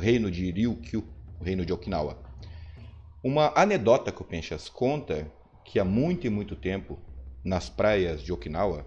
reino de Ryukyu, o reino de Okinawa. Uma anedota que o Penchas conta é que há muito e muito tempo, nas praias de Okinawa,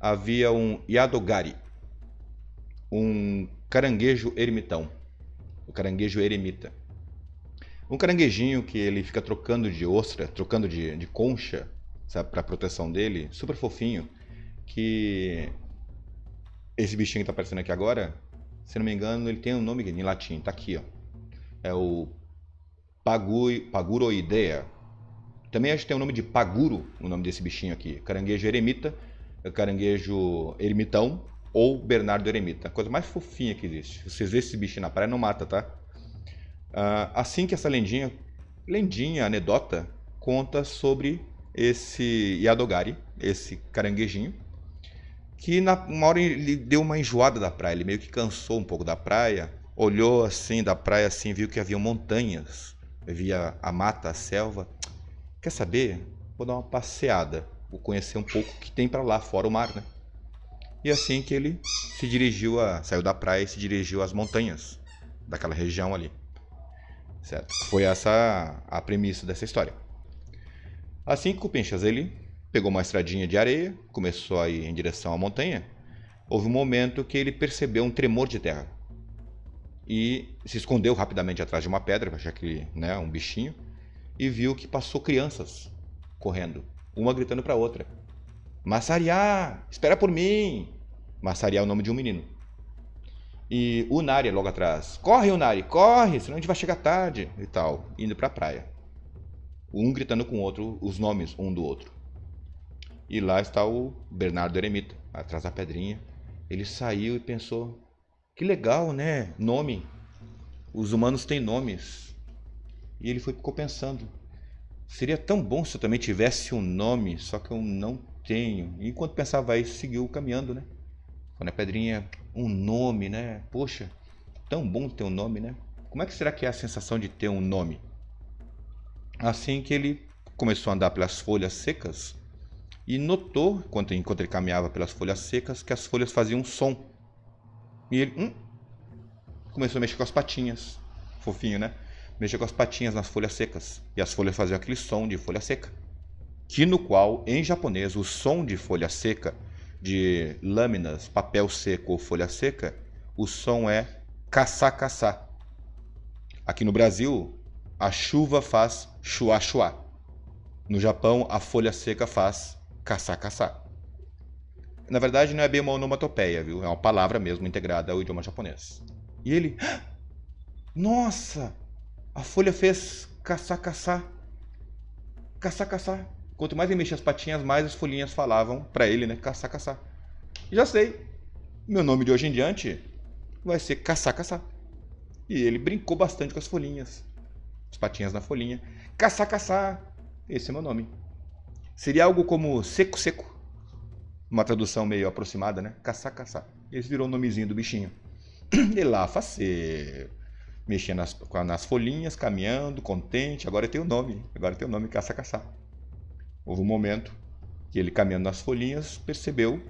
havia um Yadogari, um caranguejo ermitão, o caranguejo eremita. Um caranguejinho que ele fica trocando de ostra, trocando de, de concha, para proteção dele, super fofinho, que esse bichinho que está aparecendo aqui agora se não me engano, ele tem um nome em latim, tá aqui, ó. É o Pagui, Paguroidea. Também acho que tem o nome de paguro, o nome desse bichinho aqui. Caranguejo eremita, é caranguejo ermitão ou Bernardo eremita. A coisa mais fofinha que existe. Vocês vê esse bichinho na praia, não mata, tá? Ah, assim que essa lendinha, lendinha, anedota, conta sobre esse Yadogari, esse caranguejinho, que na, uma hora ele deu uma enjoada da praia, ele meio que cansou um pouco da praia, olhou assim da praia assim, viu que havia montanhas, via a mata, a selva. Quer saber? Vou dar uma passeada, vou conhecer um pouco o que tem para lá fora o mar, né? E assim que ele se dirigiu a saiu da praia e se dirigiu às montanhas daquela região ali. Certo? Foi essa a premissa dessa história. Assim que o Cupinchas ele pegou uma estradinha de areia, começou a ir em direção à montanha. Houve um momento que ele percebeu um tremor de terra e se escondeu rapidamente atrás de uma pedra, já que né, um bichinho, e viu que passou crianças correndo, uma gritando para a outra: Massariá, espera por mim! Massariá é o nome de um menino. E o Nari logo atrás: Corre, Unari, corre, senão a gente vai chegar tarde! E tal, indo para a praia. Um gritando com o outro os nomes um do outro. E lá está o Bernardo Eremita, atrás da pedrinha. Ele saiu e pensou: que legal, né? Nome. Os humanos têm nomes. E ele ficou pensando: seria tão bom se eu também tivesse um nome, só que eu não tenho. E enquanto pensava isso, seguiu caminhando, né? Quando a pedrinha, um nome, né? Poxa, tão bom ter um nome, né? Como é que será que é a sensação de ter um nome? Assim que ele começou a andar pelas folhas secas, e notou, enquanto, enquanto ele caminhava pelas folhas secas, que as folhas faziam um som. E ele hum, começou a mexer com as patinhas. Fofinho, né? mexeu com as patinhas nas folhas secas. E as folhas faziam aquele som de folha seca. Que no qual, em japonês, o som de folha seca, de lâminas, papel seco ou folha seca, o som é caçá caçá. Aqui no Brasil, a chuva faz chuá chuá. No Japão, a folha seca faz caçar, caçar. Na verdade, não é bem uma onomatopeia, viu? É uma palavra mesmo integrada ao idioma japonês. E ele. Ah, nossa! A folha fez caçar, caçar. Caçar, caçar. Quanto mais ele mexia as patinhas, mais as folhinhas falavam para ele, né? Caçar, caçar. Já sei. Meu nome de hoje em diante vai ser caçar, caçar. E ele brincou bastante com as folhinhas. As patinhas na folhinha. Caçar, caçar. Esse é meu nome. Seria algo como seco seco. Uma tradução meio aproximada, né? Caçar, caçar. Esse virou o nomezinho do bichinho. E lá faceiro. Mexendo nas, nas folhinhas, caminhando, contente. Agora tem o nome. Agora tem o nome caça, caçar. Houve um momento que ele caminhando nas folhinhas percebeu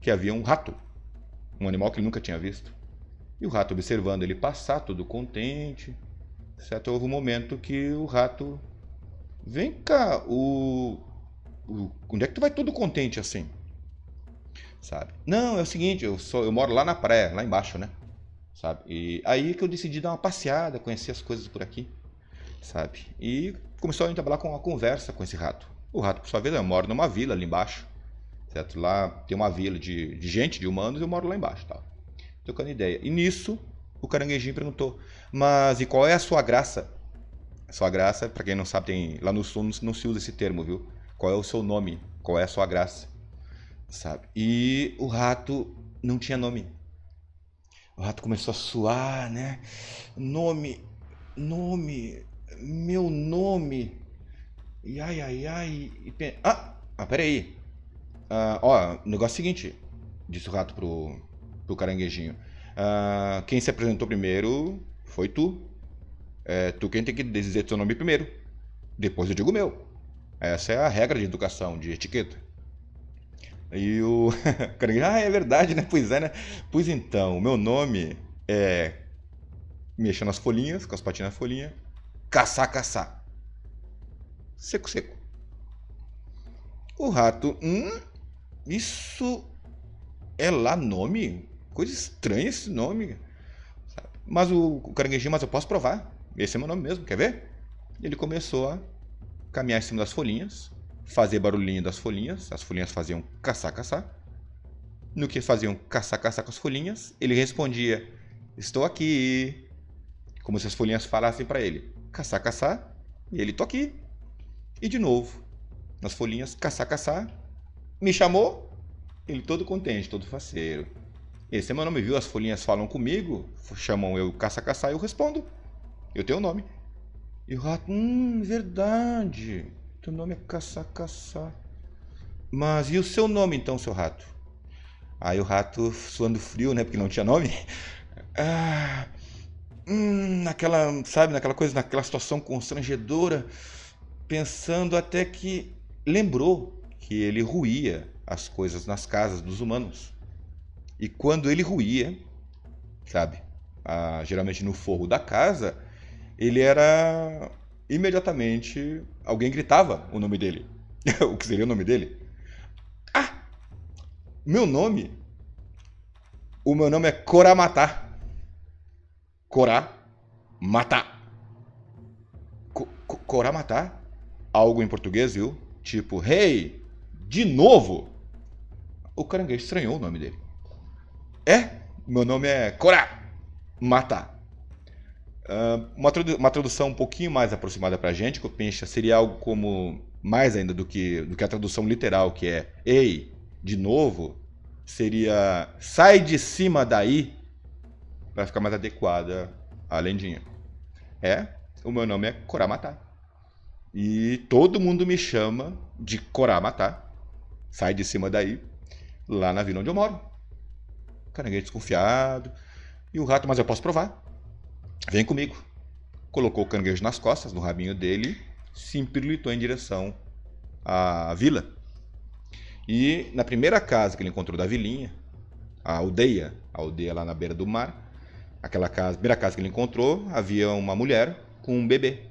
que havia um rato. Um animal que ele nunca tinha visto. E o rato observando ele passar, todo contente. Certo? Houve um momento que o rato. Vem cá, o Onde é que tu vai todo contente assim? Sabe? Não, é o seguinte, eu, sou, eu moro lá na praia, lá embaixo, né? Sabe? E aí que eu decidi dar uma passeada, conhecer as coisas por aqui, sabe? E começou a entablar com uma conversa com esse rato. O rato, por sua vez, eu moro numa vila ali embaixo, certo? Lá tem uma vila de, de gente, de humanos, eu moro lá embaixo, tal. Tocando ideia. E nisso, o caranguejinho perguntou: "Mas e qual é a sua graça?" A sua graça, para quem não sabe, tem lá no sul não se usa esse termo, viu? Qual é o seu nome? Qual é a sua graça? Sabe? E o rato não tinha nome. O rato começou a suar, né? Nome, nome, meu nome. E ai, ai, ai. E Ah, ah, peraí. Ah, ó, negócio seguinte, disse o rato pro, pro caranguejinho. Ah, quem se apresentou primeiro foi tu. É tu quem tem que dizer teu nome primeiro. Depois eu digo o meu. Essa é a regra de educação, de etiqueta. E o caranguejo, ah, é verdade, né? Pois é, né? Pois então, o meu nome é. Mexendo as folhinhas, com as patinhas na folhinha. Caçar, caçar. Seco, seco. O rato, hum, isso é lá nome? Coisa estranha esse nome. Mas o, o caranguejinho, mas eu posso provar. Esse é meu nome mesmo, quer ver? Ele começou a caminhar em cima das folhinhas, fazer barulhinho das folhinhas, as folhinhas faziam caçar, caçar. No que faziam caçar, caçar com as folhinhas, ele respondia: Estou aqui. Como se as folhinhas falassem para ele: Caçar, caçar. E ele: Tô aqui. E de novo, nas folhinhas: Caçar, caçar. Me chamou? Ele todo contente, todo faceiro. Esse é meu nome, viu? As folhinhas falam comigo, chamam eu caça, caçar, eu respondo. Eu tenho o um nome. E o rato, hum, verdade. Teu nome é Caçá Caçá. Mas e o seu nome então, seu rato? Aí o rato, suando frio, né? Porque não tinha nome. Ah, hum, naquela, sabe, naquela coisa, naquela situação constrangedora, pensando até que lembrou que ele ruía as coisas nas casas dos humanos. E quando ele ruía, sabe, ah, geralmente no forro da casa, ele era imediatamente alguém gritava o nome dele. o que seria o nome dele? Ah! Meu nome? O meu nome é Koramatá. Corá Matá. Corá Matá? Algo em português, viu? Tipo, hey, de novo? O caranguejo estranhou o nome dele. É, meu nome é Corá Matá uma, uma tradução um pouquinho mais aproximada para a gente, Copincha, seria algo como mais ainda do que, do que a tradução literal, que é Ei, de novo, seria Sai de cima daí, para ficar mais adequada à lendinha. É, o meu nome é coramatá E todo mundo me chama de coramatá Sai de cima daí, lá na vila onde eu moro. Caranguejo desconfiado. E o rato, mas eu posso provar Vem comigo. Colocou o canguejo nas costas, no rabinho dele, se empirlitou em direção à vila. E na primeira casa que ele encontrou da vilinha, a aldeia, a aldeia lá na beira do mar, aquela casa, primeira casa que ele encontrou, havia uma mulher com um bebê.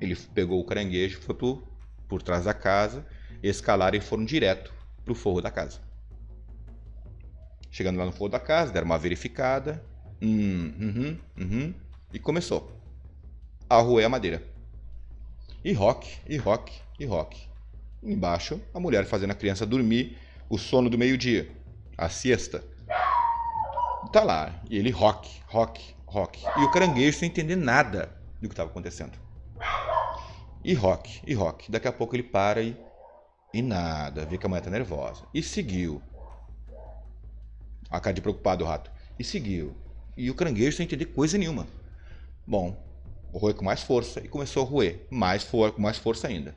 Ele pegou o caranguejo, foi por por trás da casa, escalaram e foram direto pro forro da casa. Chegando lá no forro da casa, deram uma verificada, Hum, uhum, uhum. E começou. A roer é a madeira. E rock, e rock, e rock. Embaixo, a mulher fazendo a criança dormir o sono do meio-dia, a siesta. Tá lá, e ele rock, rock, rock. E o caranguejo sem entender nada do que estava acontecendo. E rock, e rock. Daqui a pouco ele para e. E nada, vê que a mulher tá nervosa. E seguiu. A cara de preocupado, o rato. E seguiu. E o caranguejo sem entender coisa nenhuma. Bom, roeu com mais força e começou a roer, mais for, com mais força ainda.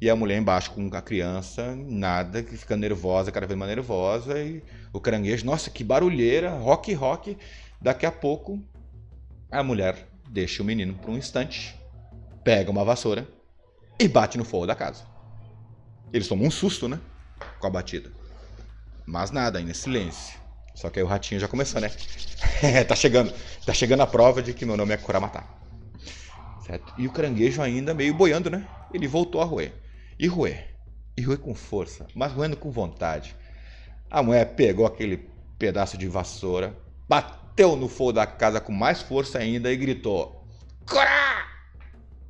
E a mulher embaixo com a criança, nada, fica nervosa, cada vez mais nervosa. E o caranguejo, nossa, que barulheira, rock, rock. Daqui a pouco, a mulher deixa o menino por um instante, pega uma vassoura e bate no forro da casa. Eles tomam um susto, né? Com a batida. Mas nada, ainda é silêncio. Só que aí o ratinho já começou, né? tá chegando. Tá chegando a prova de que meu nome é Curamatá. Certo? E o caranguejo ainda meio boiando, né? Ele voltou a roer. E roer. E roer com força, mas roendo com vontade. A mulher pegou aquele pedaço de vassoura, bateu no fogo da casa com mais força ainda e gritou: Corá!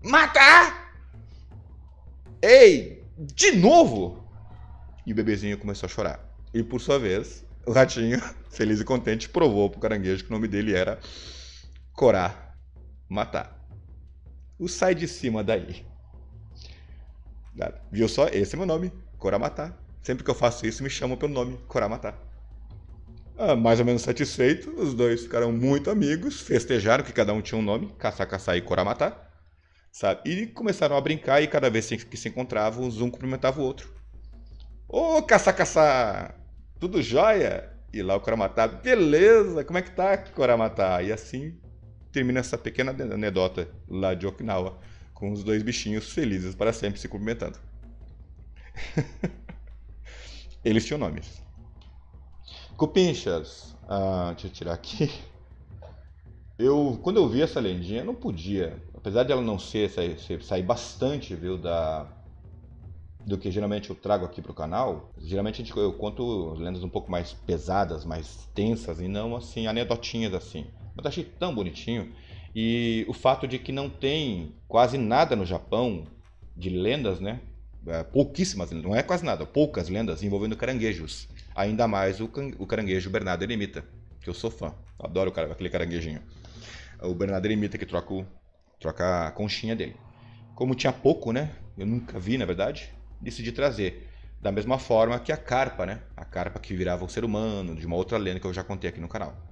Mata! Ei! De novo! E o bebezinho começou a chorar. E por sua vez, o ratinho, feliz e contente, provou pro caranguejo que o nome dele era Corá Matar. O sai de cima daí. Viu só? Esse é meu nome, Corá Matar. Sempre que eu faço isso, me chamam pelo nome, Corá Matar. Ah, mais ou menos satisfeito, os dois ficaram muito amigos, festejaram que cada um tinha um nome, Caça e Coramatá, sabe? E começaram a brincar e cada vez que se encontravam, um cumprimentava o outro. Ô, oh, Caça tudo jóia? E lá o Coramatá, beleza, como é que tá, Coramatá? E assim termina essa pequena anedota lá de Okinawa, com os dois bichinhos felizes para sempre se cumprimentando. Eles tinham nomes. Cupinchas. Ah, deixa eu tirar aqui. Eu, quando eu vi essa lendinha, não podia, apesar de ela não ser, sair, sair bastante, viu, da, do que geralmente eu trago aqui para o canal. Geralmente eu conto lendas um pouco mais pesadas, mais tensas e não assim anedotinhas assim. Mas achei tão bonitinho e o fato de que não tem quase nada no Japão de lendas, né? É, pouquíssimas, não é quase nada, poucas lendas envolvendo caranguejos. Ainda mais o, caranguejo Bernardo Eremita, que eu sou fã, adoro aquele caranguejinho. O Bernardo Eremita que troca, o, troca a conchinha dele. Como tinha pouco, né? Eu nunca vi, na verdade decidi trazer. Da mesma forma que a carpa, né? A carpa que virava um ser humano, de uma outra lenda que eu já contei aqui no canal.